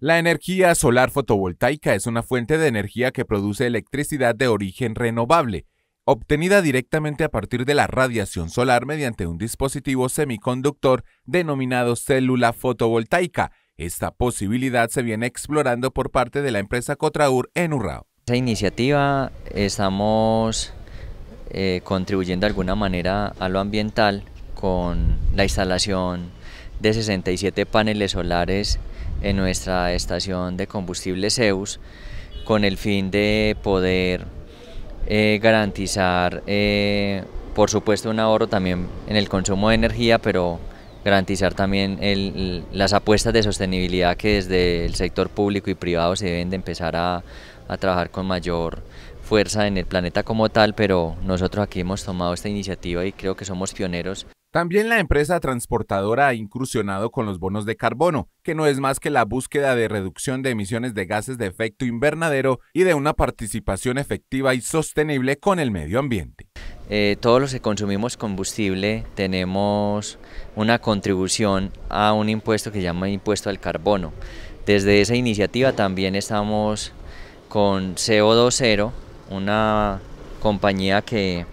La energía solar fotovoltaica es una fuente de energía que produce electricidad de origen renovable, obtenida directamente a partir de la radiación solar mediante un dispositivo semiconductor denominado célula fotovoltaica. Esta posibilidad se viene explorando por parte de la empresa Cotraur en Urrao. esta iniciativa estamos eh, contribuyendo de alguna manera a lo ambiental con la instalación de 67 paneles solares en nuestra estación de combustible Zeus con el fin de poder eh, garantizar, eh, por supuesto, un ahorro también en el consumo de energía, pero garantizar también las apuestas de sostenibilidad que desde el sector público y privado se deben de empezar a trabajar con mayor fuerza en el planeta como tal, pero nosotros aquí hemos tomado esta iniciativa y creo que somos pioneros. También la empresa transportadora ha incursionado con los bonos de carbono, que no es más que la búsqueda de reducción de emisiones de gases de efecto invernadero y de una participación efectiva y sostenible con el medio ambiente. Eh, todos los que consumimos combustible tenemos una contribución a un impuesto que se llama impuesto al carbono. Desde esa iniciativa también estamos con CO2 una compañía que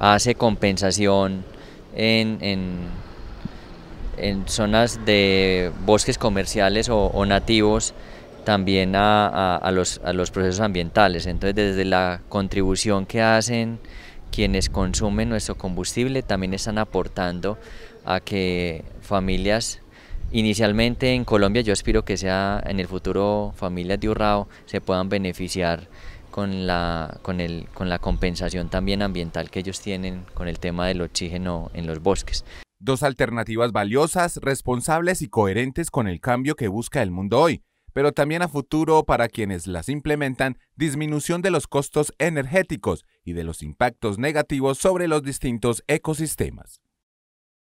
hace compensación en, en, zonas de bosques comerciales o, nativos también a, los, a los procesos ambientales. Entonces, desde la contribución que hacen quienes consumen nuestro combustible, también están aportando a que familias inicialmente en Colombia, yo espero que sea en el futuro familias de Urrao se puedan beneficiar con la, compensación también ambiental que ellos tienen con el tema del oxígeno en los bosques. Dos alternativas valiosas, responsables y coherentes con el cambio que busca el mundo hoy, pero también a futuro para quienes las implementan, disminución de los costos energéticos y de los impactos negativos sobre los distintos ecosistemas.